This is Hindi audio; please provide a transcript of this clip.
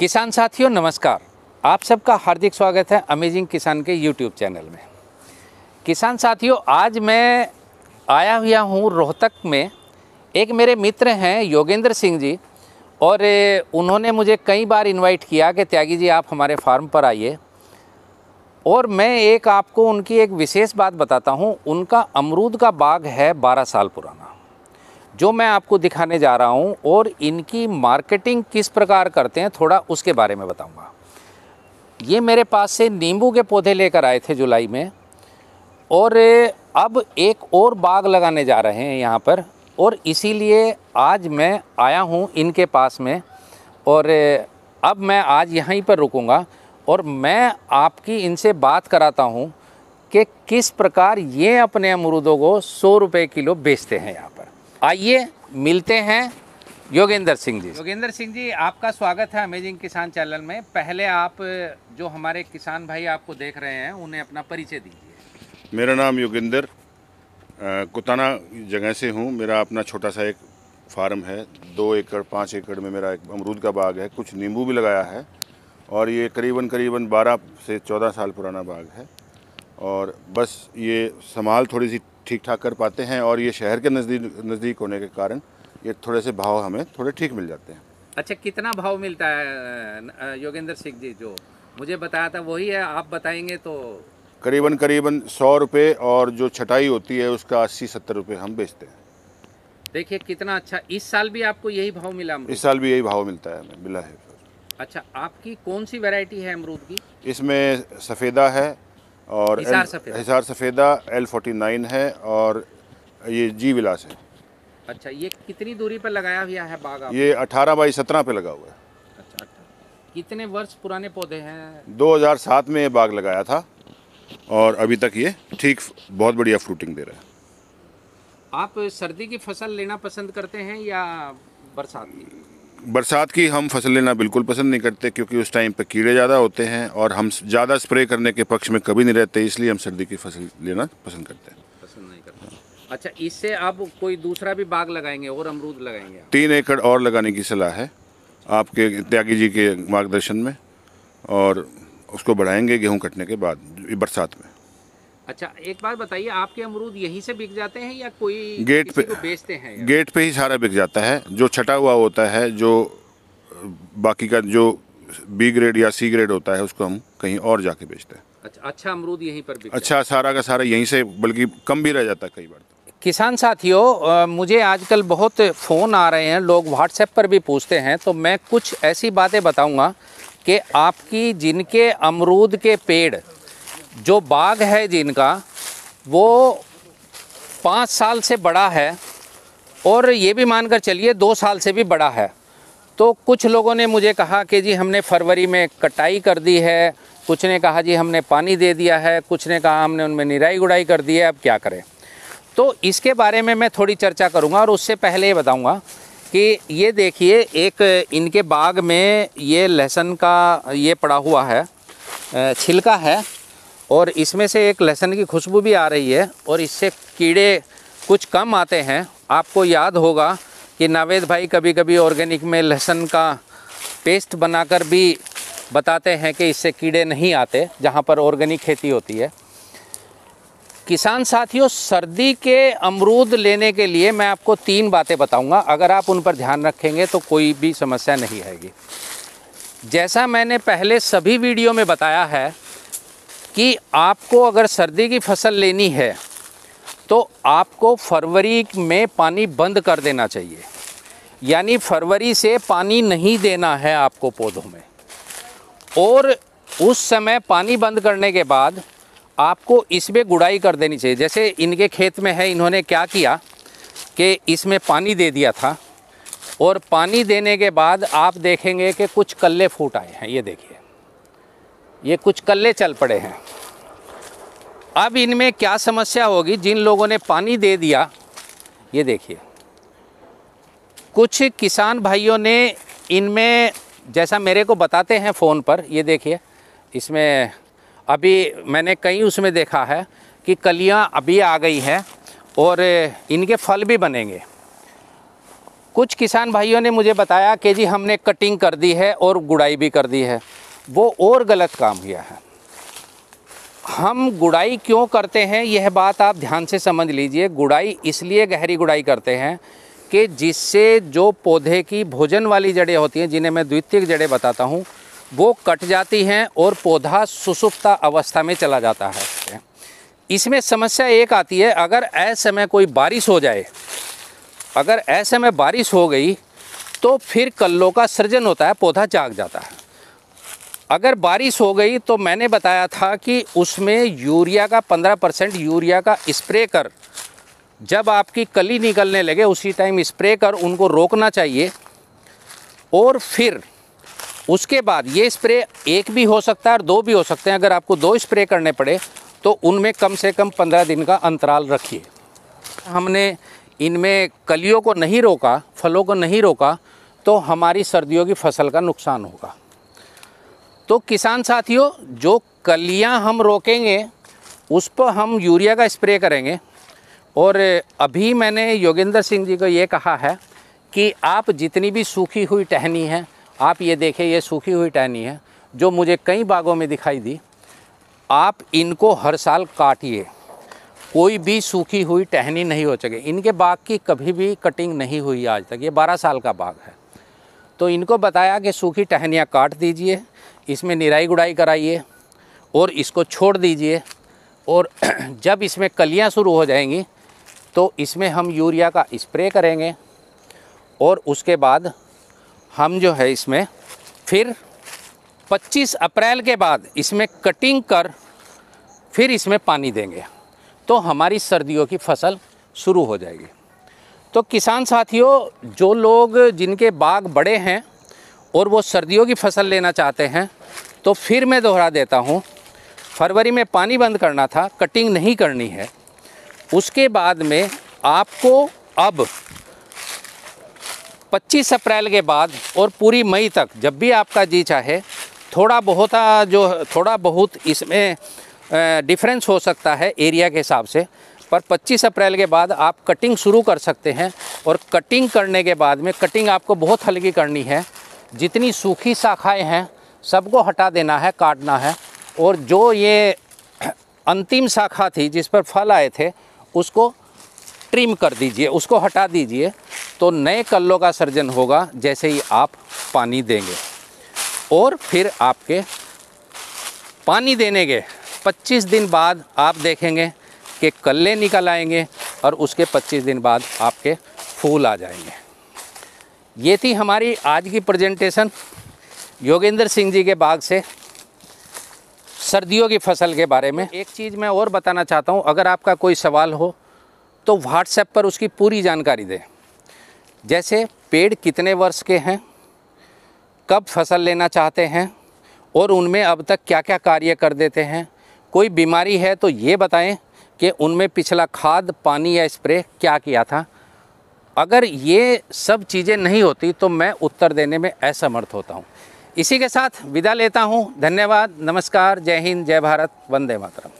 किसान साथियों नमस्कार आप सबका हार्दिक स्वागत है अमेजिंग किसान के यूट्यूब चैनल में किसान साथियों आज मैं आया हुआ हूँ रोहतक में एक मेरे मित्र हैं योगेंद्र सिंह जी और उन्होंने मुझे कई बार इनवाइट किया कि त्यागी जी आप हमारे फार्म पर आइए और मैं एक आपको उनकी एक विशेष बात बताता हूँ उनका अमरूद का बाग है बारह साल पुराना जो मैं आपको दिखाने जा रहा हूँ और इनकी मार्केटिंग किस प्रकार करते हैं थोड़ा उसके बारे में बताऊँगा ये मेरे पास से नींबू के पौधे लेकर आए थे जुलाई में और अब एक और बाग लगाने जा रहे हैं यहाँ पर और इसीलिए आज मैं आया हूँ इनके पास में और अब मैं आज यहीं पर रुकूँगा और मैं आपकी इनसे बात कराता हूँ कि किस प्रकार ये अपने अमरूदों को सौ रुपये किलो बेचते हैं यहाँ पर आइए मिलते हैं योगेंद्र सिंह जी योगेंद्र सिंह जी आपका स्वागत है अमेजिंग किसान चैनल में पहले आप जो हमारे किसान भाई आपको देख रहे हैं उन्हें अपना परिचय दीजिए मेरा नाम योगेंद्र कुताना जगह से हूँ मेरा अपना छोटा सा एक फार्म है दो एकड़ पाँच एकड़ में मेरा एक अमरूद का बाग है कुछ नींबू भी लगाया है और ये करीबन करीबन 12 से 14 साल पुराना बाग है और बस ये संभाल थोड़ी सी ठीक ठाक कर पाते हैं और ये शहर के नज़दीक नज़दीक होने के कारण ये थोड़े से भाव हमें थोड़े ठीक मिल जाते हैं अच्छा कितना भाव मिलता है योगेंद्र सिंह जी जो मुझे बताया था वही है आप बताएंगे तो करीबन करीबन सौ रुपये और जो छटाई होती है उसका अस्सी सत्तर रुपये हम बेचते हैं देखिए कितना अच्छा इस साल भी आपको यही भाव मिला इस साल भी यही भाव मिलता है हमें बिला है अच्छा आपकी कौन सी वैरायटी है अमरूद की इसमें सफ़ेदा है और हिसार सफ़ेदा एल फोर्टी नाइन है और ये जी विलास है अच्छा ये कितनी दूरी पर लगाया हुआ है बाग ये अठारह बाई सत्रह पे लगा हुआ है अच्छा, अच्छा। कितने वर्ष पुराने पौधे हैं 2007 में ये बाग लगाया था और अभी तक ये ठीक बहुत बढ़िया फ्रूटिंग दे रहा है आप सर्दी की फसल लेना पसंद करते हैं या बरसात की बरसात की हम फसल लेना बिल्कुल पसंद नहीं करते क्योंकि उस टाइम पर कीड़े ज़्यादा होते हैं और हम ज़्यादा स्प्रे करने के पक्ष में कभी नहीं रहते इसलिए हम सर्दी की फसल लेना पसंद करते हैं पसंद नहीं करते अच्छा इससे आप कोई दूसरा भी बाग लगाएंगे और अमरूद लगाएंगे तीन एकड़ और लगाने की सलाह है आपके त्यागी जी के मार्गदर्शन में और उसको बढ़ाएंगे गेहूं कटने के बाद बरसात में अच्छा एक बात बताइए आपके अमरूद यहीं से बिक जाते हैं या कोई गेट पे को बेचते हैं गेट पे ही सारा बिक जाता है जो छटा हुआ होता है जो बाकी का जो बी ग्रेड या सी ग्रेड होता है उसको हम कहीं और जाके बेचते हैं अच्छा अच्छा अमरूद यहीं पर बिक अच्छा सारा का सारा यहीं से बल्कि कम भी रह जाता है कई बार तो। किसान साथियों मुझे आजकल बहुत फ़ोन आ रहे हैं लोग व्हाट्सएप पर भी पूछते हैं तो मैं कुछ ऐसी बातें बताऊंगा कि आपकी जिनके अमरूद के पेड़ जो बाग है जिनका वो पाँच साल से बड़ा है और ये भी मानकर चलिए दो साल से भी बड़ा है तो कुछ लोगों ने मुझे कहा कि जी हमने फरवरी में कटाई कर दी है कुछ ने कहा जी हमने पानी दे दिया है कुछ ने कहा हमने उनमें निराई गुड़ाई कर दी है अब क्या करें तो इसके बारे में मैं थोड़ी चर्चा करूँगा और उससे पहले ये बताऊँगा कि ये देखिए एक इनके बाग में ये लहसुन का ये पड़ा हुआ है छिलका है और इसमें से एक लहसुन की खुशबू भी आ रही है और इससे कीड़े कुछ कम आते हैं आपको याद होगा कि नावेद भाई कभी कभी ऑर्गेनिक में लहसुन का पेस्ट बनाकर भी बताते हैं कि इससे कीड़े नहीं आते जहाँ पर ऑर्गेनिक खेती होती है किसान साथियों सर्दी के अमरूद लेने के लिए मैं आपको तीन बातें बताऊंगा अगर आप उन पर ध्यान रखेंगे तो कोई भी समस्या नहीं आएगी जैसा मैंने पहले सभी वीडियो में बताया है कि आपको अगर सर्दी की फसल लेनी है तो आपको फरवरी में पानी बंद कर देना चाहिए यानी फरवरी से पानी नहीं देना है आपको पौधों में और उस समय पानी बंद करने के बाद आपको इसमें गुड़ाई कर देनी चाहिए जैसे इनके खेत में है इन्होंने क्या किया कि इसमें पानी दे दिया था और पानी देने के बाद आप देखेंगे कि कुछ कल्ले फूट आए हैं ये देखिए ये कुछ कल्ले चल पड़े हैं अब इनमें क्या समस्या होगी जिन लोगों ने पानी दे दिया ये देखिए कुछ किसान भाइयों ने इनमें जैसा मेरे को बताते हैं फ़ोन पर ये देखिए इसमें अभी मैंने कई उसमें देखा है कि कलियां अभी आ गई हैं और इनके फल भी बनेंगे कुछ किसान भाइयों ने मुझे बताया कि जी हमने कटिंग कर दी है और गुड़ाई भी कर दी है वो और गलत काम किया है हम गुड़ाई क्यों करते हैं यह बात आप ध्यान से समझ लीजिए गुड़ाई इसलिए गहरी गुड़ाई करते हैं कि जिससे जो पौधे की भोजन वाली जड़ें होती हैं जिन्हें मैं द्वितीय जड़ें बताता हूँ वो कट जाती हैं और पौधा सुसुप्ता अवस्था में चला जाता है इसमें समस्या एक आती है अगर ऐसे में कोई बारिश हो जाए अगर ऐसे में बारिश हो गई तो फिर कल्लों का सृजन होता है पौधा जाग जाता है अगर बारिश हो गई तो मैंने बताया था कि उसमें यूरिया का 15 परसेंट यूरिया का स्प्रे कर जब आपकी कली निकलने लगे उसी टाइम स्प्रे कर उनको रोकना चाहिए और फिर उसके बाद ये स्प्रे एक भी हो सकता है और दो भी हो सकते हैं अगर आपको दो स्प्रे करने पड़े तो उनमें कम से कम पंद्रह दिन का अंतराल रखिए हमने इनमें कलियों को नहीं रोका फलों को नहीं रोका तो हमारी सर्दियों की फसल का नुकसान होगा तो किसान साथियों जो कलियां हम रोकेंगे उस पर हम यूरिया का स्प्रे करेंगे और अभी मैंने योगेंद्र सिंह जी को ये कहा है कि आप जितनी भी सूखी हुई टहनी है आप ये देखें ये सूखी हुई टहनी है जो मुझे कई बागों में दिखाई दी आप इनको हर साल काटिए कोई भी सूखी हुई टहनी नहीं हो सके इनके बाग की कभी भी कटिंग नहीं हुई आज तक ये बारह साल का बाग है तो इनको बताया कि सूखी टहनियाँ काट दीजिए इसमें निराई गुड़ाई कराइए और इसको छोड़ दीजिए और जब इसमें कलियाँ शुरू हो जाएंगी तो इसमें हम यूरिया का स्प्रे करेंगे और उसके बाद हम जो है इसमें फिर 25 अप्रैल के बाद इसमें कटिंग कर फिर इसमें पानी देंगे तो हमारी सर्दियों की फसल शुरू हो जाएगी तो किसान साथियों जो लोग जिनके बाग बड़े हैं और वो सर्दियों की फसल लेना चाहते हैं तो फिर मैं दोहरा देता हूँ फरवरी में पानी बंद करना था कटिंग नहीं करनी है उसके बाद में आपको अब 25 अप्रैल के बाद और पूरी मई तक जब भी आपका जी चाहे थोड़ा बहुत जो थोड़ा बहुत इसमें डिफरेंस हो सकता है एरिया के हिसाब से पर 25 अप्रैल के बाद आप कटिंग शुरू कर सकते हैं और कटिंग करने के बाद में कटिंग आपको बहुत हल्की करनी है जितनी सूखी शाखाएं हैं सबको हटा देना है काटना है और जो ये अंतिम शाखा थी जिस पर फल आए थे उसको ट्रिम कर दीजिए उसको हटा दीजिए तो नए कल्लों का सर्जन होगा जैसे ही आप पानी देंगे और फिर आपके पानी देने के 25 दिन बाद आप देखेंगे के कल्ले निकल आएंगे और उसके 25 दिन बाद आपके फूल आ जाएंगे ये थी हमारी आज की प्रेजेंटेशन योगेंद्र सिंह जी के बाग से सर्दियों की फसल के बारे में एक चीज़ मैं और बताना चाहता हूँ अगर आपका कोई सवाल हो तो व्हाट्सएप पर उसकी पूरी जानकारी दें जैसे पेड़ कितने वर्ष के हैं कब फसल लेना चाहते हैं और उनमें अब तक क्या क्या कार्य कर देते हैं कोई बीमारी है तो ये बताएं कि उनमें पिछला खाद पानी या स्प्रे क्या किया था अगर ये सब चीज़ें नहीं होती तो मैं उत्तर देने में असमर्थ होता हूँ इसी के साथ विदा लेता हूँ धन्यवाद नमस्कार जय हिंद जय भारत वंदे मातरम